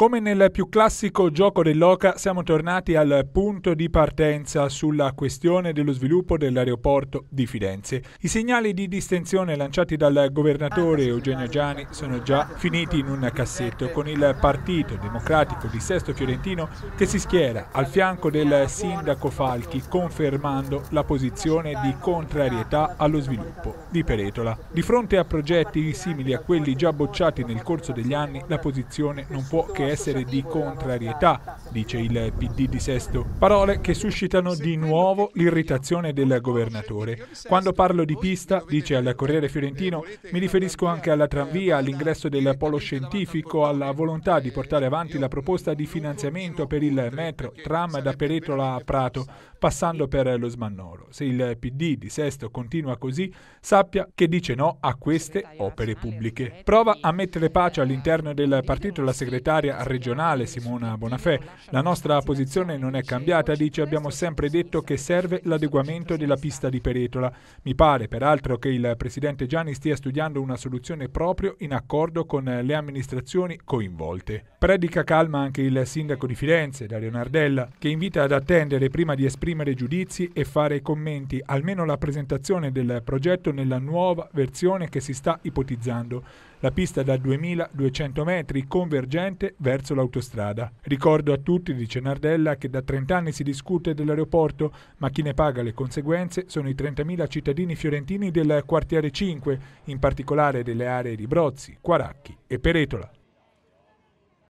Come nel più classico gioco dell'Oca, siamo tornati al punto di partenza sulla questione dello sviluppo dell'aeroporto di Firenze. I segnali di distensione lanciati dal governatore Eugenio Giani sono già finiti in un cassetto con il Partito Democratico di Sesto Fiorentino che si schiera al fianco del sindaco Falchi confermando la posizione di contrarietà allo sviluppo di Peretola. Di fronte a progetti simili a quelli già bocciati nel corso degli anni, la posizione non può che essere di contrarietà, dice il PD di Sesto, parole che suscitano di nuovo l'irritazione del governatore. Quando parlo di pista, dice al Corriere Fiorentino, mi riferisco anche alla tranvia, all'ingresso del polo scientifico, alla volontà di portare avanti la proposta di finanziamento per il metro, tram da Peretola a Prato, passando per lo Smannolo. Se il PD di Sesto continua così, sappia che dice no a queste opere pubbliche. Prova a mettere pace all'interno del partito la segretaria regionale Simona Bonafè. La nostra posizione non è cambiata, dice abbiamo sempre detto che serve l'adeguamento della pista di Peretola. Mi pare peraltro che il presidente Gianni stia studiando una soluzione proprio in accordo con le amministrazioni coinvolte. Predica calma anche il sindaco di Firenze, Dario Nardella, che invita ad attendere prima di esprimere giudizi e fare commenti, almeno la presentazione del progetto nella nuova versione che si sta ipotizzando la pista da 2200 metri convergente verso l'autostrada. Ricordo a tutti, dice Nardella, che da 30 anni si discute dell'aeroporto, ma chi ne paga le conseguenze sono i 30.000 cittadini fiorentini del quartiere 5, in particolare delle aree di Brozzi, Quaracchi e Peretola.